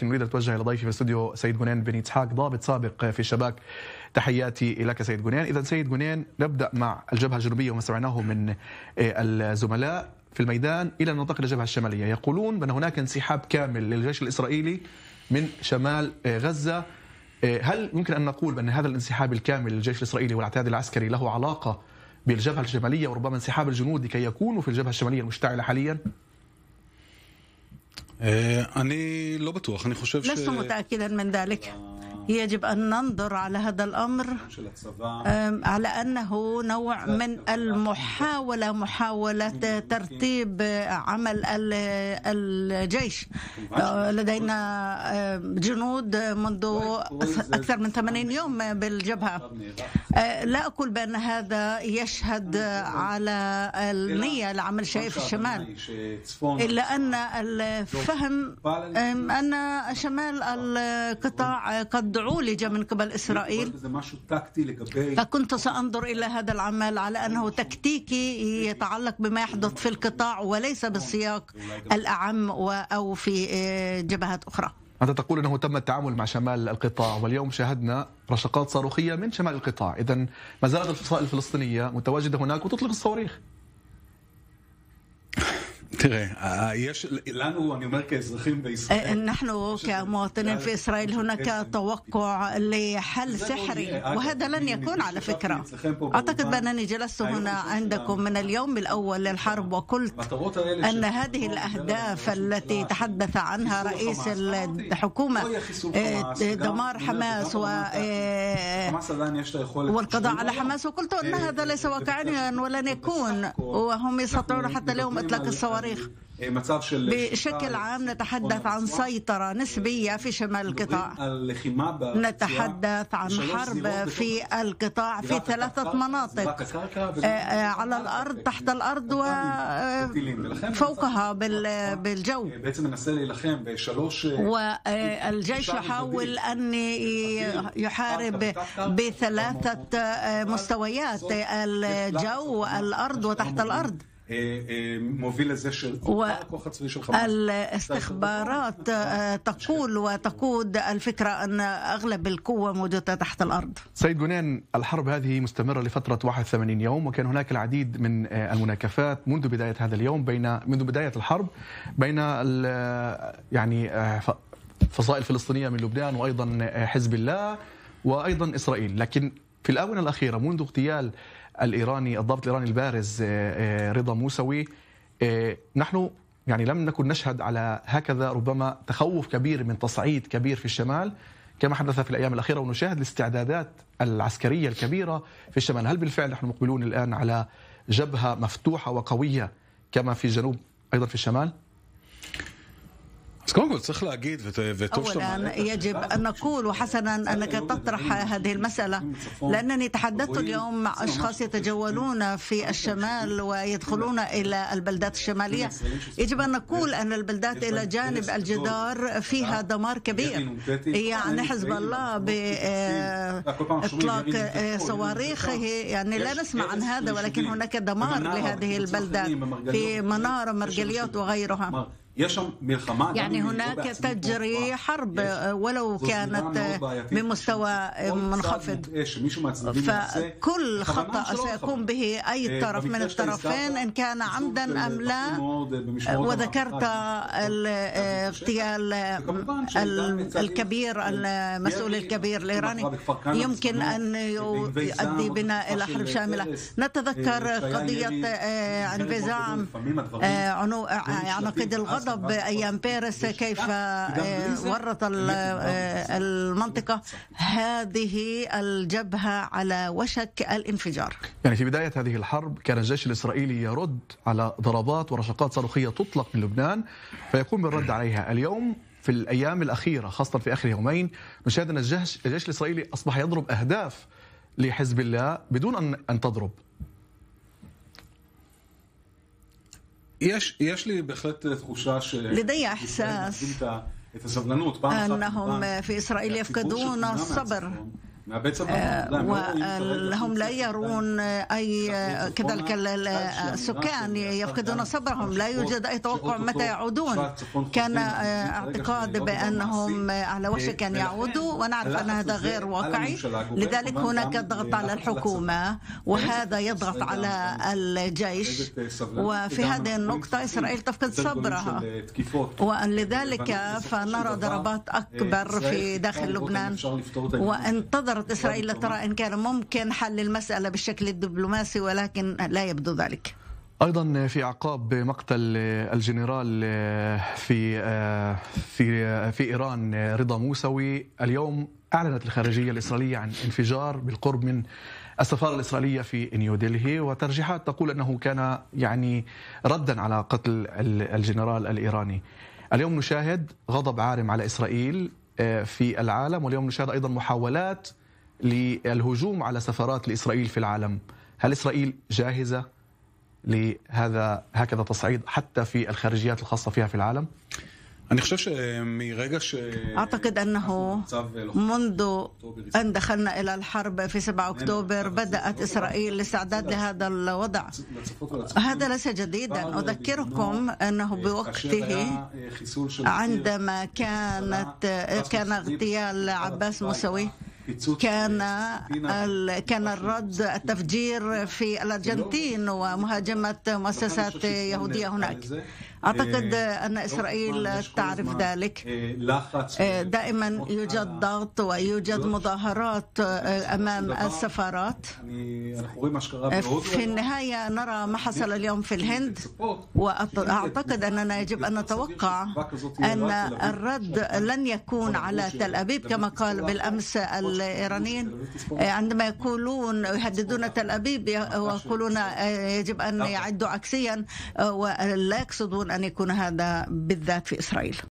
لكن اريد اتوجه الى ضيفي في الاستوديو سيد جنان بن اسحاق ضابط سابق في الشباك تحياتي لك سيد جنان اذا سيد جنان نبدا مع الجبهه الجنوبيه وما سمعناه من آه، الزملاء في الميدان الى ننتقل للجبهه الشماليه يقولون بان هناك انسحاب كامل للجيش الاسرائيلي من شمال آه، غزه آه، هل يمكن ان نقول بان هذا الانسحاب الكامل للجيش الاسرائيلي والاعتداء العسكري له علاقه بالجبهه الشماليه وربما انسحاب الجنود لكي يكونوا في الجبهه الشماليه المشتعله حاليا؟ אה, אני לא בטוח, אני חושב ש... אקילן يجب أن ننظر على هذا الأمر على أنه نوع من المحاولة محاولة ترتيب عمل الجيش أه، لدينا جنود منذ أكثر من 80 يوم بالجبهة أه، لا أقول بأن هذا يشهد على النية لعمل شيء في الشمال إلا أن الفهم أن شمال القطاع قد عولج من قبل إسرائيل فكنت سأنظر إلى هذا العمل على أنه تكتيكي يتعلق بما يحدث في القطاع وليس بالسياق الأعم أو في آه، جبهات أخرى أنت تقول أنه تم التعامل مع شمال القطاع واليوم شاهدنا رشقات صاروخية من شمال القطاع إذا ما زالت الفصائل الفلسطينية متواجدة هناك وتطلق الصواريخ תראה, יש, לנו, אני אומר כאזרחים בישראל... אנחנו כמواطنين في إسرائيل هناك توقع لحل سحري وهذا لن يكون على فكرة أعتقد بأنني جلست هنا عندكم من اليوم الأول للحرب وقلت أن هذه الأهداف التي تحدث عنها رئيس الحكومة آه، آه، دمار حماس و آه، والقضاء على حماس وقلت أن هذا ليس واقعيا ولن يكون وهم يستطيعون حتى اليوم إطلاق الصواريخ التواريخ إيه، بشكل عام نتحدث عن سيطرة نسبية في شمال القطاع نتحدث عن حرب في القطاع في ثلاثة مناطق آه، آه، على الأرض تحت الأرض وفوقها آه، بالجو والجيش يحاول أن يحارب بثلاثة مستويات الجو والأرض وتحت الأرض ممثلة والاستخبارات تقول وتقود الفكرة أن أغلب القوة موجودة تحت الأرض سيد بنان الحرب هذه مستمرة لفترة 81 يوم وكان هناك العديد من آه، المناكفات منذ بداية هذا اليوم بين منذ بداية الحرب بين آه، يعني آه، فصائل فلسطينية من لبنان وأيضا حزب الله وأيضا إسرائيل لكن في الآونة الأخيرة منذ اغتيال الايراني الضابط الايراني البارز آه، آه، رضا موسوي آه، نحن يعني لم نكن نشهد على هكذا ربما تخوف كبير من تصعيد كبير في الشمال كما حدث في الايام الاخيره ونشاهد الاستعدادات العسكريه الكبيره في الشمال، هل بالفعل نحن مقبلون الان على جبهه مفتوحه وقويه كما في الجنوب ايضا في الشمال؟ بس كونغو צריך להגיד أولا يجب أن نقول وحسنا أنك تطرح هذه المسألة لأنني تحدثت اليوم مع أشخاص يتجولون في الشمال ويدخلون إلى البلدات الشمالية يجب أن نقول أن البلدات إلى جانب الجدار فيها دمار كبير يعني حزب الله بإطلاق آه، آه، صواريخه يعني لا نسمع عن هذا ولكن هناك دمار لهذه البلدات في منارة مرجليات وغيرها يعني هناك تجري حرب آه، ولو كانت نعم، نعم، آه، بمستوى آه، منخفض نعم، فكل خطأ سيقوم به أي إيه، طرف من الطرفين إن كان عمدا أم لا وذكرت الاغتيال الكبير إيه؟ المسؤول الكبير الإيراني يمكن أن إيه، يؤدي بنا إلى حرب شاملة نتذكر قضية انفزاع عنقود الغرب غضب أيام بيرس كيف آه، ورط آه، المنطقة هذه الجبهة على وشك الانفجار يعني في بداية هذه الحرب كان الجيش الإسرائيلي يرد على ضربات ورشقات صاروخية تطلق من لبنان فيقوم بالرد عليها اليوم في الأيام الأخيرة خاصة في آخر يومين نشاهد أن الجيش, الجيش الإسرائيلي أصبح يضرب أهداف لحزب الله بدون أن تضرب יש, יש לי בהחלט תחושה ש... لدي إحساس أنهم في إسرائيل يفقدون الصبر وهم لا يرون أي كذلك السكان يفقدون صبرهم لا يوجد أي توقع متى يعودون كان اعتقاد بأنهم على وشك أن يعودوا ونعرف أن هذا غير واقعي لذلك هناك ضغط على الحكومة وهذا يضغط على الجيش وفي هذه النقطة إسرائيل تفقد صبرها ولذلك فنرى ضربات أكبر في داخل لبنان وانتظر اختارت إسرائيل لترى إن كان ممكن حل المسألة بالشكل الدبلوماسي ولكن لا يبدو ذلك ايضا في اعقاب مقتل الجنرال آه، في آه، في آه، في ايران رضا موسوي اليوم اعلنت الخارجيه الاسرائيليه عن انفجار بالقرب من السفاره الاسرائيليه في نيودلهي وترجيحات تقول انه كان يعني ردا على قتل الجنرال الايراني. اليوم نشاهد غضب عارم على اسرائيل في العالم واليوم نشاهد ايضا محاولات للهجوم على سفارات لإسرائيل في العالم هل إسرائيل جاهزة لهذا هكذا تصعيد حتى في الخارجيات الخاصة فيها في العالم؟ أعتقد أنه منذ أن دخلنا إلى الحرب في 7 أكتوبر بدأت إسرائيل الاستعداد لهذا الوضع هذا ليس جديدا أذكركم أنه بوقته عندما كانت كان اغتيال عباس موسوي كان كان الرد التفجير في الأرجنتين ومهاجمة مؤسسات يهودية هناك أعتقد إيه، أن إسرائيل تعرف إيه، ذلك إيه، دائما يوجد ضغط ويوجد مظاهرات أمام السفارات يعني في النهاية نرى ما حصل اليوم في الهند وأعتقد أننا يجب أن نتوقع أن الرد لن يكون على تل أبيب كما قال بالأمس الإيرانيين عندما يقولون يهددون تل أبيب ويقولون يجب أن يعدوا عكسيا ولا يقصدون أن يكون هذا بالذات في إسرائيل